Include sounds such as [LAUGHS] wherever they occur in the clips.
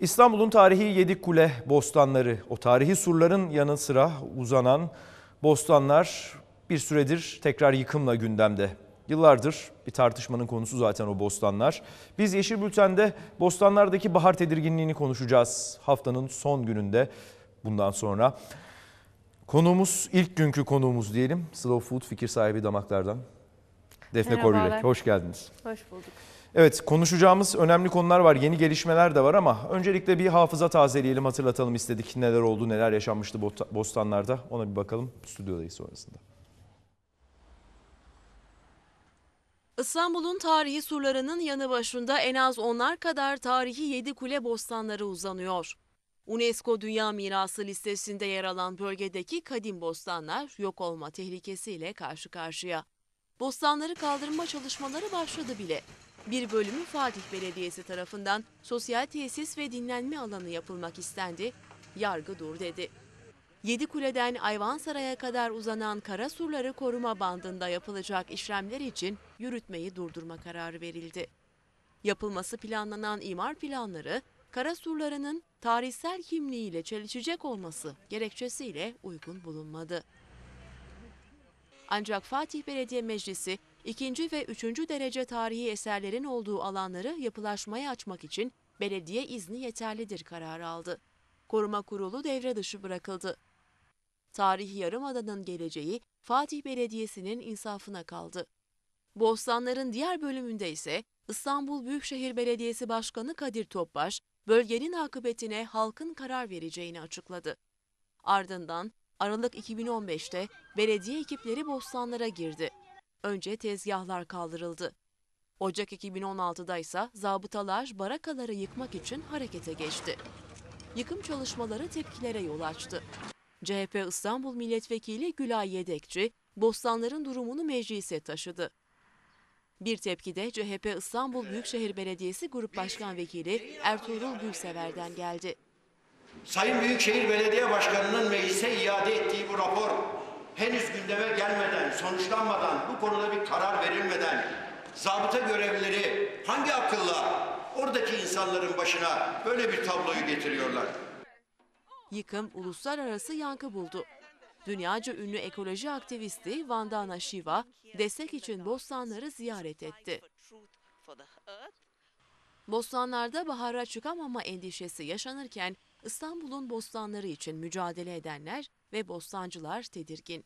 İstanbul'un tarihi yedi kule bostanları, o tarihi surların yanı sıra uzanan bostanlar bir süredir tekrar yıkımla gündemde. Yıllardır bir tartışmanın konusu zaten o bostanlar. Biz Yeşil Bülten'de bostanlardaki bahar tedirginliğini konuşacağız haftanın son gününde bundan sonra. Konuğumuz, ilk günkü konuğumuz diyelim. Slow Food fikir sahibi damaklardan. Defne Koruyla. Hoş geldiniz. Hoş bulduk. Evet konuşacağımız önemli konular var, yeni gelişmeler de var ama öncelikle bir hafıza tazeleyelim, hatırlatalım istedik. Neler oldu, neler yaşanmıştı Bostanlar'da ona bir bakalım stüdyodayız sonrasında. İstanbul'un tarihi surlarının yanı başında en az onlar kadar tarihi 7 kule bostanları uzanıyor. UNESCO Dünya Mirası listesinde yer alan bölgedeki kadim bostanlar yok olma tehlikesiyle karşı karşıya. Bostanları kaldırma çalışmaları başladı bile. Bir bölümü Fatih Belediyesi tarafından sosyal tesis ve dinlenme alanı yapılmak istendi. Yargı dur dedi. Yedi Kule'den Ayvansaray'a kadar uzanan kara surları koruma bandında yapılacak işlemler için yürütmeyi durdurma kararı verildi. Yapılması planlanan imar planları kara surlarının tarihsel kimliğiyle çelişecek olması gerekçesiyle uygun bulunmadı. Ancak Fatih Belediye Meclisi ikinci ve üçüncü derece tarihi eserlerin olduğu alanları yapılaşmaya açmak için belediye izni yeterlidir kararı aldı. Koruma kurulu devre dışı bırakıldı. Tarihi Yarımada'nın geleceği Fatih Belediyesi'nin insafına kaldı. Bostanların diğer bölümünde ise İstanbul Büyükşehir Belediyesi Başkanı Kadir Topbaş, bölgenin akıbetine halkın karar vereceğini açıkladı. Ardından Aralık 2015'te belediye ekipleri bostanlara girdi. Önce tezgahlar kaldırıldı. Ocak 2016'da ise zabıtalar barakaları yıkmak için harekete geçti. Yıkım çalışmaları tepkilere yol açtı. CHP İstanbul Milletvekili Gülay Yedekçi, bostanların durumunu meclise taşıdı. Bir tepkide CHP İstanbul Büyükşehir Belediyesi Grup Başkan Vekili Ertuğrul Gülsever'den geldi. Sayın Büyükşehir Belediye Başkanı'nın meclise iade ettiği bu rapor henüz gündeme gelmeden, sonuçlanmadan, bu konuda bir karar verilmeden zabıta görevlileri hangi akılla oradaki insanların başına böyle bir tabloyu getiriyorlar? Yıkım uluslararası yankı buldu. Dünyaca ünlü ekoloji aktivisti Vandana Shiva destek için bostanları ziyaret etti. Bostanlarda bahara çıkamama endişesi yaşanırken İstanbul'un bostanları için mücadele edenler ve bostancılar tedirgin.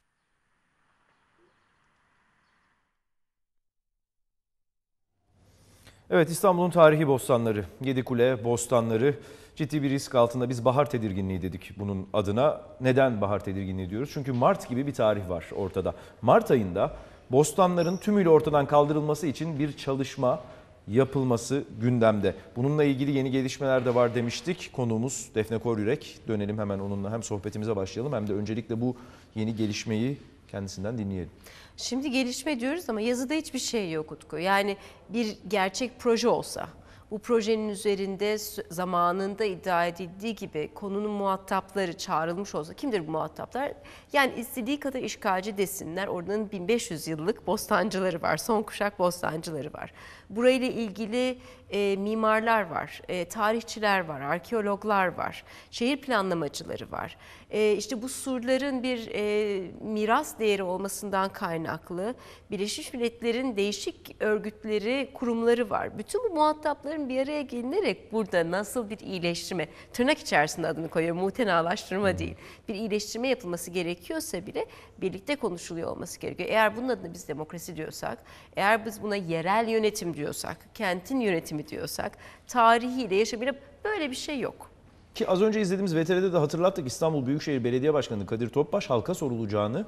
Evet İstanbul'un tarihi bostanları, kule, bostanları ciddi bir risk altında. Biz bahar tedirginliği dedik bunun adına. Neden bahar tedirginliği diyoruz? Çünkü Mart gibi bir tarih var ortada. Mart ayında bostanların tümüyle ortadan kaldırılması için bir çalışma yapılması gündemde. Bununla ilgili yeni gelişmeler de var demiştik. Konuğumuz Defne Koryürek. Dönelim hemen onunla hem sohbetimize başlayalım hem de öncelikle bu yeni gelişmeyi kendisinden dinleyelim. Şimdi gelişme diyoruz ama yazıda hiçbir şey yok Utku. Yani bir gerçek proje olsa bu projenin üzerinde zamanında iddia edildiği gibi konunun muhatapları çağrılmış olsa kimdir bu muhataplar? Yani istediği kadar işgalci desinler. Oradan 1500 yıllık bostancıları var. Son kuşak bostancıları var. Burayla ilgili e, mimarlar var, e, tarihçiler var, arkeologlar var, şehir planlamacıları var e, işte bu surların bir e, miras değeri olmasından kaynaklı Birleşmiş Milletler'in değişik örgütleri, kurumları var. Bütün bu muhatapların bir araya gelinerek burada nasıl bir iyileştirme, tırnak içerisinde adını koyuyor mutenalaştırma hmm. değil, bir iyileştirme yapılması gerekiyorsa bile birlikte konuşuluyor olması gerekiyor. Eğer bunun adına biz demokrasi diyorsak, eğer biz buna yerel yönetim diyorsak, kentin yönetimi diyorsak, tarihiyle yaşamıyla böyle bir şey yok. Ki az önce izlediğimiz VTR'de de hatırlattık İstanbul Büyükşehir Belediye Başkanı Kadir Topbaş halka sorulacağını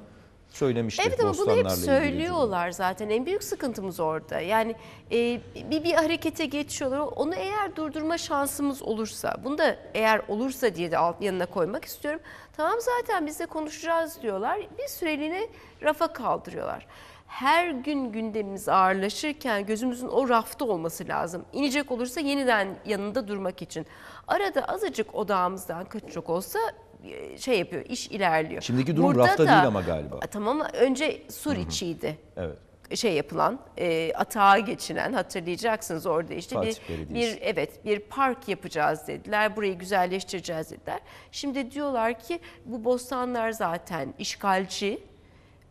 söylemişti. Evet ama bunu hep söylüyorlar zaten. En büyük sıkıntımız orada. Yani e, bir bir harekete geçiyorlar. Onu eğer durdurma şansımız olursa, bunu da eğer olursa diye de alt yanına koymak istiyorum. Tamam zaten biz de konuşacağız diyorlar. Bir süreliğine rafa kaldırıyorlar her gün gündemimiz ağırlaşırken gözümüzün o rafta olması lazım. İnecek olursa yeniden yanında durmak için. Arada azıcık odağımızdan kaçacak olsa e, şey yapıyor, iş ilerliyor. Şimdiki durum Burada rafta da, değil ama galiba. Tamam önce sur içiydi. Evet şey yapılan e, atağa geçinen hatırlayacaksınız orada işte bir, bir evet bir park yapacağız dediler burayı güzelleştireceğiz dediler. Şimdi diyorlar ki bu bostanlar zaten işgalci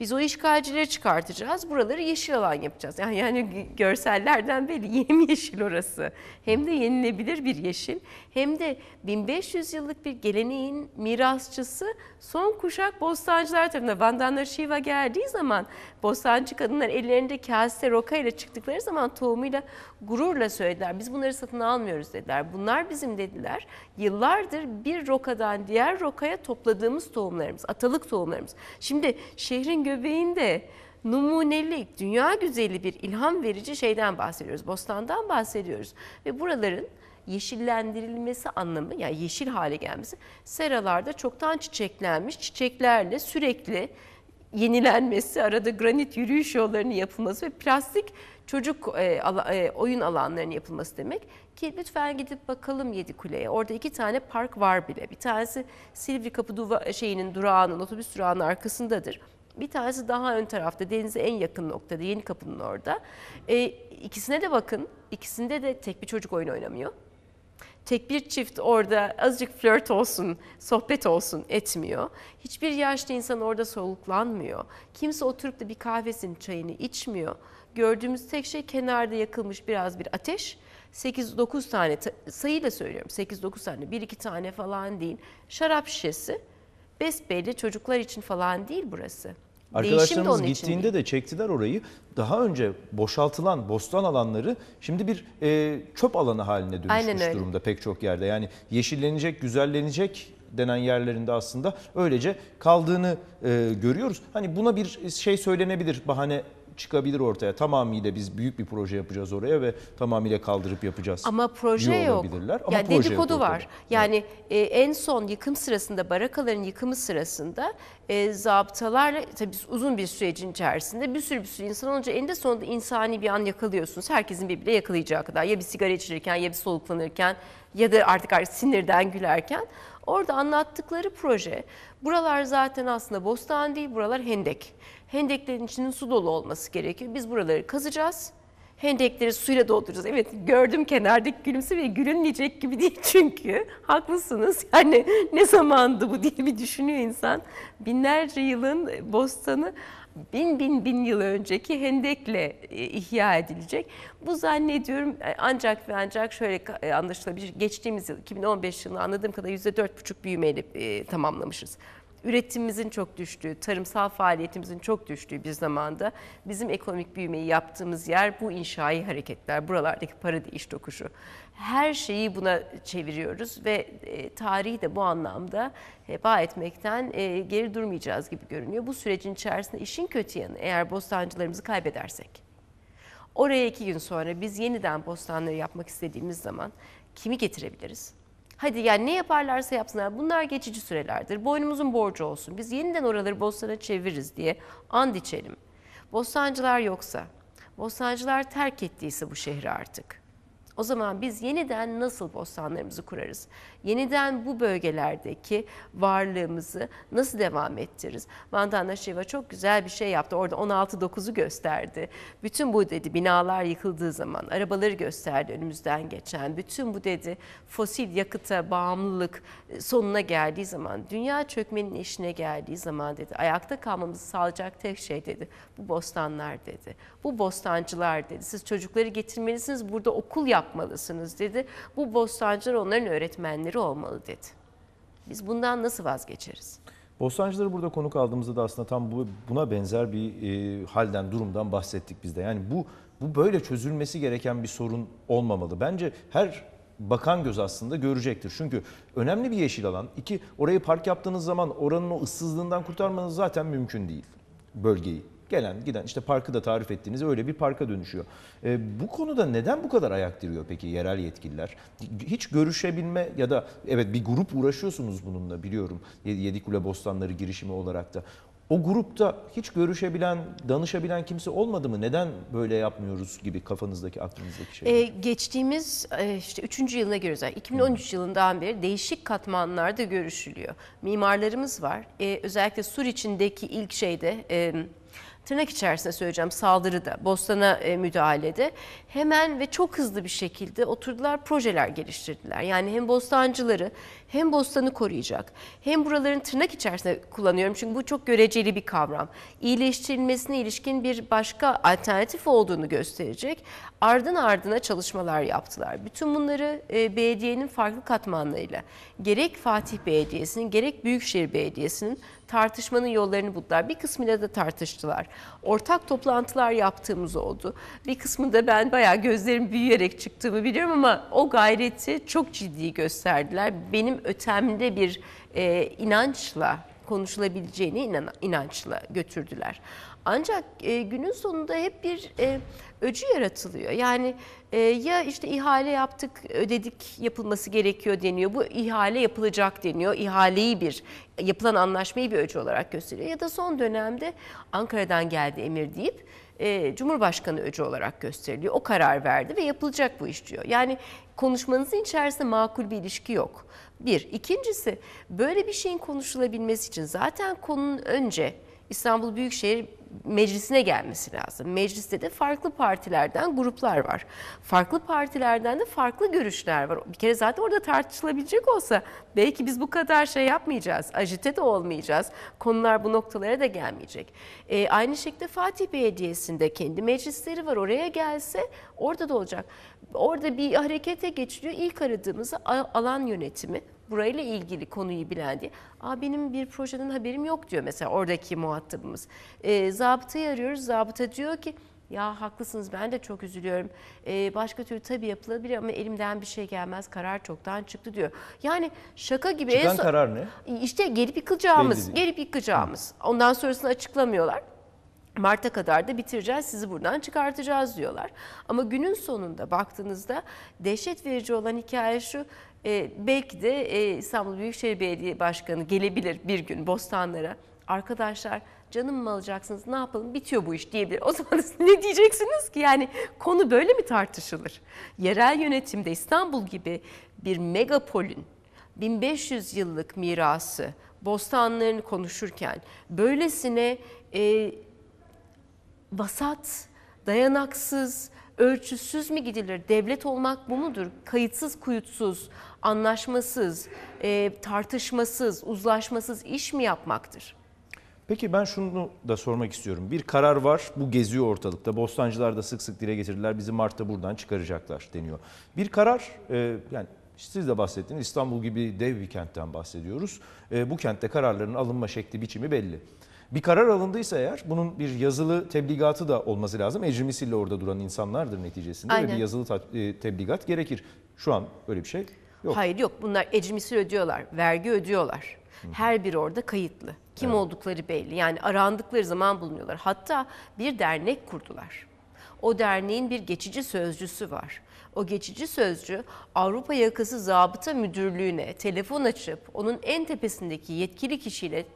biz o işgalcileri çıkartacağız. Buraları yeşil alan yapacağız. Yani, yani görsellerden belli yemyeşil [LAUGHS] orası. Hem de yenilebilir bir yeşil. Hem de 1500 yıllık bir geleneğin mirasçısı son kuşak bostancılar tarafından. Vandanlar Şiva geldiği zaman bostancı kadınlar ellerinde kase roka ile çıktıkları zaman tohumuyla gururla söylediler. Biz bunları satın almıyoruz dediler. Bunlar bizim dediler. Yıllardır bir rokadan diğer rokaya topladığımız tohumlarımız, atalık tohumlarımız. Şimdi şehrin göbeğinde numunelik, dünya güzeli bir ilham verici şeyden bahsediyoruz. Bostandan bahsediyoruz. Ve buraların yeşillendirilmesi anlamı yani yeşil hale gelmesi seralarda çoktan çiçeklenmiş çiçeklerle sürekli yenilenmesi, arada granit yürüyüş yollarının yapılması ve plastik çocuk e, ala, e, oyun alanlarının yapılması demek. Ki lütfen gidip bakalım yedi kuleye. Orada iki tane park var bile. Bir tanesi Silivri Kapı duva, şeyinin durağının, otobüs durağının arkasındadır. Bir tanesi daha ön tarafta denize en yakın noktada Yeni Kapı'nın orada. E, ikisine de bakın. ikisinde de tek bir çocuk oyun oynamıyor. Tek bir çift orada azıcık flört olsun, sohbet olsun etmiyor. Hiçbir yaşlı insan orada soluklanmıyor. Kimse oturup da bir kahvesini, çayını içmiyor. Gördüğümüz tek şey kenarda yakılmış biraz bir ateş. 8-9 tane sayıyla söylüyorum. 8-9 tane, 1-2 tane falan değil. Şarap şişesi Besbelli çocuklar için falan değil burası. Değişim de Arkadaşlarımız gittiğinde de çektiler orayı. Daha önce boşaltılan bostan alanları şimdi bir e, çöp alanı haline dönüşmüş durumda pek çok yerde. Yani yeşillenecek, güzellenecek denen yerlerinde aslında öylece kaldığını e, görüyoruz. Hani buna bir şey söylenebilir, bahane çıkabilir ortaya. Tamamıyla biz büyük bir proje yapacağız oraya ve tamamıyla kaldırıp yapacağız. Ama proje Diyor yok. Ama yani proje dedikodu yok var. Yani evet. en son yıkım sırasında barakaların yıkımı sırasında e, zabıtalarla tabii uzun bir sürecin içerisinde bir sürü bir sürü insan olunca eninde sonunda insani bir an yakalıyorsunuz. Herkesin birbirine yakalayacağı kadar ya bir sigara içirirken ya bir soluklanırken ya da artık, artık sinirden gülerken orada anlattıkları proje. Buralar zaten aslında bostan değil, buralar hendek. Hendeklerin içinin su dolu olması gerekiyor. Biz buraları kazacağız. Hendekleri suyla dolduracağız. Evet gördüm kenardaki gülümse ve gülünmeyecek gibi değil [LAUGHS] çünkü. Haklısınız. Yani ne zamandı bu diye bir düşünüyor insan. Binlerce yılın bostanı bin bin bin yıl önceki hendekle e, ihya edilecek. Bu zannediyorum e, ancak ve ancak şöyle e, anlaşılabilir. Geçtiğimiz yıl 2015 yılını anladığım kadarıyla %4,5 büyümeyle tamamlamışız üretimimizin çok düştüğü, tarımsal faaliyetimizin çok düştüğü bir zamanda bizim ekonomik büyümeyi yaptığımız yer bu inşai hareketler, buralardaki para değiş tokuşu. Her şeyi buna çeviriyoruz ve e, tarihi de bu anlamda heba etmekten e, geri durmayacağız gibi görünüyor. Bu sürecin içerisinde işin kötü yanı eğer bostancılarımızı kaybedersek. Oraya iki gün sonra biz yeniden bostanları yapmak istediğimiz zaman kimi getirebiliriz? Hadi yani ne yaparlarsa yapsınlar bunlar geçici sürelerdir. Boynumuzun borcu olsun. Biz yeniden oraları bostana çeviririz diye and içelim. Bostancılar yoksa, bostancılar terk ettiyse bu şehri artık o zaman biz yeniden nasıl bostanlarımızı kurarız? Yeniden bu bölgelerdeki varlığımızı nasıl devam ettiririz? Vandana Şiva çok güzel bir şey yaptı. Orada 16-9'u gösterdi. Bütün bu dedi binalar yıkıldığı zaman arabaları gösterdi önümüzden geçen. Bütün bu dedi fosil yakıta bağımlılık e, sonuna geldiği zaman, dünya çökmenin işine geldiği zaman dedi ayakta kalmamızı sağlayacak tek şey dedi. Bu bostanlar dedi. Bu bostancılar dedi. Siz çocukları getirmelisiniz. Burada okul yap yapmalısınız dedi. Bu bostancılar onların öğretmenleri olmalı dedi. Biz bundan nasıl vazgeçeriz? Bostancıları burada konuk aldığımızda da aslında tam bu, buna benzer bir e, halden, durumdan bahsettik biz de. Yani bu bu böyle çözülmesi gereken bir sorun olmamalı. Bence her bakan göz aslında görecektir. Çünkü önemli bir yeşil alan. İki, orayı park yaptığınız zaman oranın o ıssızlığından kurtarmanız zaten mümkün değil bölgeyi. Gelen giden işte parkı da tarif ettiğiniz öyle bir parka dönüşüyor. E, bu konuda neden bu kadar ayak diriyor peki yerel yetkililer? Hiç görüşebilme ya da evet bir grup uğraşıyorsunuz bununla biliyorum. Yedikule Bostanları girişimi olarak da. O grupta hiç görüşebilen, danışabilen kimse olmadı mı? Neden böyle yapmıyoruz gibi kafanızdaki, aklınızdaki şey? Ee, geçtiğimiz e, işte üçüncü yılına giriyoruz. Yani 2013 hmm. yılından beri değişik katmanlarda görüşülüyor. Mimarlarımız var. Ee, özellikle Sur içindeki ilk şeyde... E, tırnak içerisinde söyleyeceğim saldırıda, Bostan'a e, müdahalede hemen ve çok hızlı bir şekilde oturdular projeler geliştirdiler. Yani hem bostancıları hem bostanı koruyacak hem buraların tırnak içerisinde kullanıyorum çünkü bu çok göreceli bir kavram. İyileştirilmesine ilişkin bir başka alternatif olduğunu gösterecek. Ardın ardına çalışmalar yaptılar. Bütün bunları e, belediyenin farklı katmanlarıyla gerek Fatih Belediyesi'nin gerek Büyükşehir Belediyesi'nin tartışmanın yollarını buldular. Bir kısmıyla da tartıştılar. Ortak toplantılar yaptığımız oldu. Bir kısmında ben bayağı gözlerim büyüyerek çıktığımı biliyorum ama o gayreti çok ciddi gösterdiler. Benim ötemde bir e, inançla konuşulabileceğini inan, inançla götürdüler. Ancak e, günün sonunda hep bir e, öcü yaratılıyor. Yani e, ya işte ihale yaptık, ödedik, yapılması gerekiyor deniyor. Bu ihale yapılacak deniyor. İhaleyi bir, yapılan anlaşmayı bir öcü olarak gösteriyor. Ya da son dönemde Ankara'dan geldi emir deyip e, Cumhurbaşkanı öcü olarak gösteriliyor. O karar verdi ve yapılacak bu iş diyor. Yani konuşmanızın içerisinde makul bir ilişki yok. Bir. ikincisi böyle bir şeyin konuşulabilmesi için zaten konunun önce İstanbul Büyükşehir meclisine gelmesi lazım. Mecliste de farklı partilerden gruplar var. Farklı partilerden de farklı görüşler var. Bir kere zaten orada tartışılabilecek olsa belki biz bu kadar şey yapmayacağız. Ajite de olmayacağız. Konular bu noktalara da gelmeyecek. E, aynı şekilde Fatih Belediyesi'nde kendi meclisleri var. Oraya gelse orada da olacak. Orada bir harekete geçiliyor. İlk aradığımız alan yönetimi burayla ilgili konuyu bilen diye. Aa benim bir projeden haberim yok diyor mesela oradaki muhatabımız. E, zabıtayı arıyoruz. Zabıta diyor ki ya haklısınız ben de çok üzülüyorum. Ee, başka türlü tabii yapılabilir ama elimden bir şey gelmez. Karar çoktan çıktı diyor. Yani şaka gibi. Çıkan en son, karar ne? İşte gelip yıkılacağımız. Gelip yıkılacağımız. Ondan sonrasını açıklamıyorlar. Mart'a kadar da bitireceğiz sizi buradan çıkartacağız diyorlar. Ama günün sonunda baktığınızda dehşet verici olan hikaye şu e, belki de e, İstanbul Büyükşehir Belediye Başkanı gelebilir bir gün bostanlara. Arkadaşlar canım mı alacaksınız ne yapalım bitiyor bu iş diyebilir. O zaman ne diyeceksiniz ki yani konu böyle mi tartışılır? Yerel yönetimde İstanbul gibi bir megapolün 1500 yıllık mirası bostanlarını konuşurken böylesine e, vasat, dayanaksız, ölçüsüz mi gidilir? Devlet olmak bu mudur? Kayıtsız, kuyutsuz, anlaşmasız, e, tartışmasız, uzlaşmasız iş mi yapmaktır? Peki ben şunu da sormak istiyorum. Bir karar var, bu geziyor ortalıkta. Bostancılar da sık sık dile getirdiler. Bizi Mart'ta buradan çıkaracaklar deniyor. Bir karar, e, yani siz de bahsettiniz İstanbul gibi dev bir kentten bahsediyoruz. E, bu kentte kararların alınma şekli, biçimi belli. Bir karar alındıysa eğer bunun bir yazılı tebligatı da olması lazım. Ecrimisiyle orada duran insanlardır neticesinde Aynen. ve bir yazılı e, tebligat gerekir. Şu an öyle bir şey yok. Hayır yok bunlar ecrimisi ödüyorlar, vergi ödüyorlar. Her biri orada kayıtlı. Kim evet. oldukları belli. Yani arandıkları zaman bulunuyorlar. Hatta bir dernek kurdular. O derneğin bir geçici sözcüsü var. O geçici sözcü Avrupa Yakası Zabıta Müdürlüğü'ne telefon açıp onun en tepesindeki yetkili kişiyle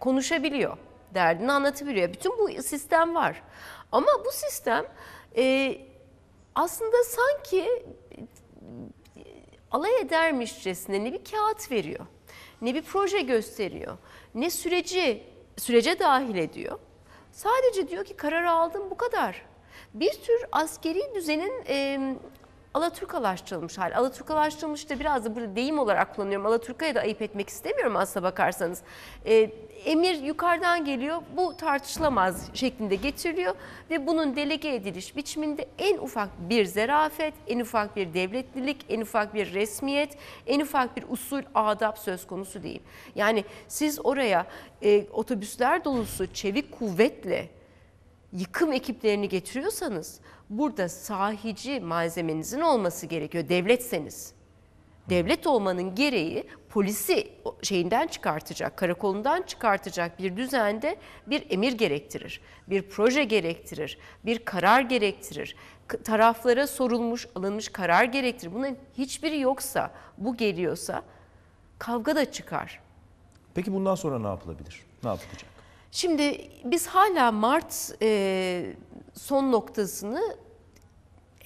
konuşabiliyor derdini anlatabiliyor. Bütün bu sistem var. Ama bu sistem e, aslında sanki e, alay edermişçesine ne bir kağıt veriyor, ne bir proje gösteriyor, ne süreci sürece dahil ediyor. Sadece diyor ki karar aldım bu kadar. Bir tür askeri düzenin e, Alaturkalaştırılmış hal. Alaturkalaştırılmış da biraz da burada deyim olarak kullanıyorum. Alaturka'ya da ayıp etmek istemiyorum aslına bakarsanız. E, emir yukarıdan geliyor bu tartışılamaz şeklinde getiriliyor ve bunun delege ediliş biçiminde en ufak bir zerafet, en ufak bir devletlilik, en ufak bir resmiyet, en ufak bir usul adab söz konusu değil. Yani siz oraya e, otobüsler dolusu çevik kuvvetle yıkım ekiplerini getiriyorsanız burada sahici malzemenizin olması gerekiyor devletseniz. Devlet olmanın gereği polisi şeyinden çıkartacak, karakolundan çıkartacak bir düzende bir emir gerektirir. Bir proje gerektirir, bir karar gerektirir. Taraflara sorulmuş, alınmış karar gerektirir. Bunların hiçbiri yoksa, bu geliyorsa kavga da çıkar. Peki bundan sonra ne yapılabilir? Ne yapılacak? Şimdi biz hala Mart e, son noktasını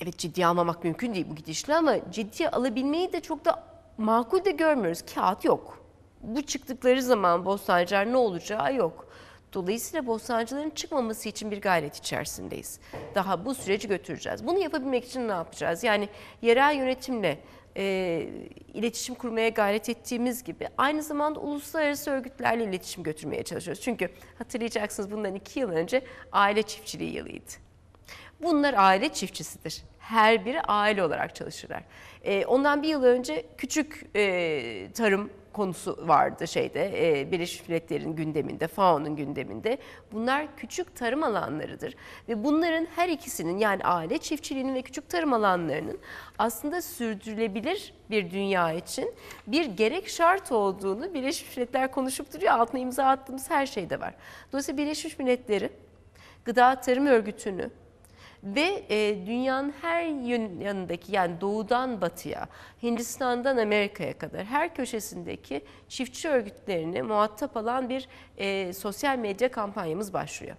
evet ciddiye almamak mümkün değil bu gidişle ama ciddiye alabilmeyi de çok da makul de görmüyoruz. Kağıt yok. Bu çıktıkları zaman Bostancılar ne olacağı yok. Dolayısıyla Bostancıların çıkmaması için bir gayret içerisindeyiz. Daha bu süreci götüreceğiz. Bunu yapabilmek için ne yapacağız? Yani yerel yönetimle e, iletişim kurmaya gayret ettiğimiz gibi aynı zamanda uluslararası örgütlerle iletişim götürmeye çalışıyoruz. Çünkü hatırlayacaksınız bundan iki yıl önce aile çiftçiliği yılıydı. Bunlar aile çiftçisidir. Her biri aile olarak çalışırlar. E, ondan bir yıl önce küçük e, tarım konusu vardı şeyde e, Birleşmiş Milletler'in gündeminde, FAO'nun gündeminde. Bunlar küçük tarım alanlarıdır ve bunların her ikisinin yani aile çiftçiliğinin ve küçük tarım alanlarının aslında sürdürülebilir bir dünya için bir gerek şart olduğunu Birleşmiş Milletler konuşup duruyor. Altına imza attığımız her şeyde var. Dolayısıyla Birleşmiş Milletleri Gıda Tarım Örgütü'nü ve e, dünyanın her yön, yanındaki yani doğudan batıya, Hindistan'dan Amerika'ya kadar her köşesindeki çiftçi örgütlerini muhatap alan bir e, sosyal medya kampanyamız başlıyor.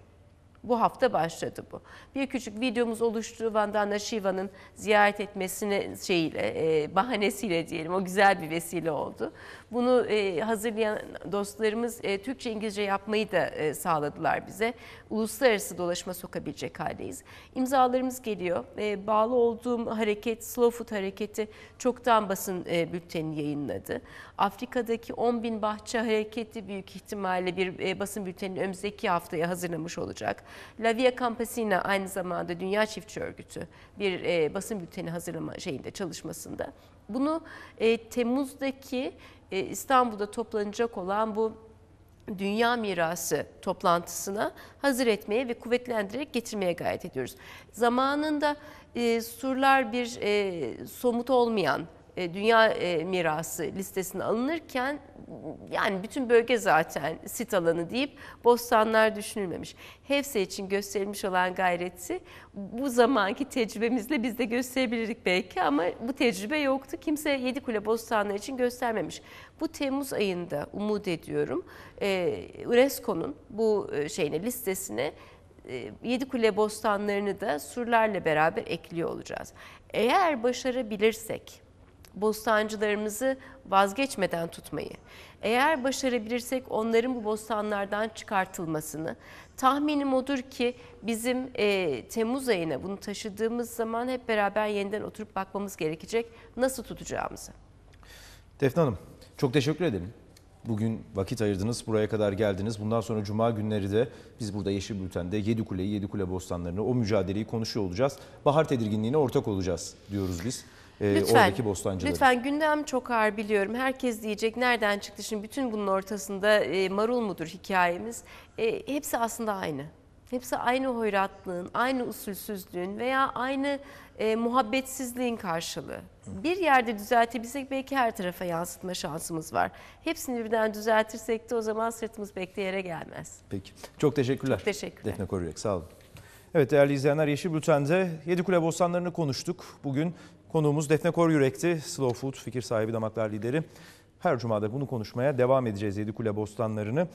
Bu hafta başladı bu. Bir küçük videomuz oluştu. Vandana Shiva'nın ziyaret etmesine şeyiyle, e, bahanesiyle diyelim. O güzel bir vesile oldu. Bunu e, hazırlayan dostlarımız e, Türkçe İngilizce yapmayı da e, sağladılar bize. Uluslararası dolaşma sokabilecek haldeyiz. İmzalarımız geliyor. E, bağlı olduğum hareket, Slow Food hareketi çoktan basın e, bültenini yayınladı. Afrika'daki 10 bin bahçe hareketi büyük ihtimalle bir e, basın bültenini önümüzdeki haftaya hazırlamış olacak. La Via Campesina aynı zamanda Dünya Çiftçi Örgütü bir e, basın bülteni hazırlama şeyinde çalışmasında. Bunu e, Temmuz'daki e, İstanbul'da toplanacak olan bu dünya mirası toplantısına hazır etmeye ve kuvvetlendirerek getirmeye gayret ediyoruz. Zamanında e, surlar bir e, somut olmayan e, dünya e, mirası listesine alınırken yani bütün bölge zaten sit alanı deyip bostanlar düşünülmemiş. Hefse için gösterilmiş olan gayreti bu zamanki tecrübemizle biz de gösterebilirdik belki ama bu tecrübe yoktu. Kimse yedi kule bostanlar için göstermemiş. Bu Temmuz ayında umut ediyorum e, UNESCO'nun bu e, şeyine listesine e, Yedi Kule Bostanlarını da surlarla beraber ekliyor olacağız. Eğer başarabilirsek bostancılarımızı vazgeçmeden tutmayı, eğer başarabilirsek onların bu bostanlardan çıkartılmasını, tahminim odur ki bizim e, Temmuz ayına bunu taşıdığımız zaman hep beraber yeniden oturup bakmamız gerekecek nasıl tutacağımızı. Defne Hanım çok teşekkür ederim. Bugün vakit ayırdınız, buraya kadar geldiniz. Bundan sonra Cuma günleri de biz burada Yeşil Bülten'de Yedi Kule'yi, Yedi Kule Bostanları'nı, o mücadeleyi konuşuyor olacağız. Bahar tedirginliğine ortak olacağız diyoruz biz. Ee, lütfen, oradaki bostancıları. Lütfen gündem çok ağır biliyorum. Herkes diyecek nereden çıktı şimdi bütün bunun ortasında e, marul mudur hikayemiz? E, hepsi aslında aynı. Hepsi aynı hoyratlığın, aynı usulsüzlüğün veya aynı e, muhabbetsizliğin karşılığı. Bir yerde düzeltebilsek belki her tarafa yansıtma şansımız var. Hepsini birden düzeltirsek de o zaman sırtımız bekleyere gelmez. Peki. Çok teşekkürler. Çok teşekkürler. Defne Koruyek sağ olun. Evet değerli izleyenler Yeşil Bülten'de Yedikule Bostanları'nı konuştuk. Bugün Konuğumuz Defne Koryürek'ti. Slow Food fikir sahibi damaklar lideri. Her cumada bunu konuşmaya devam edeceğiz Yedi kule Bostanları'nı.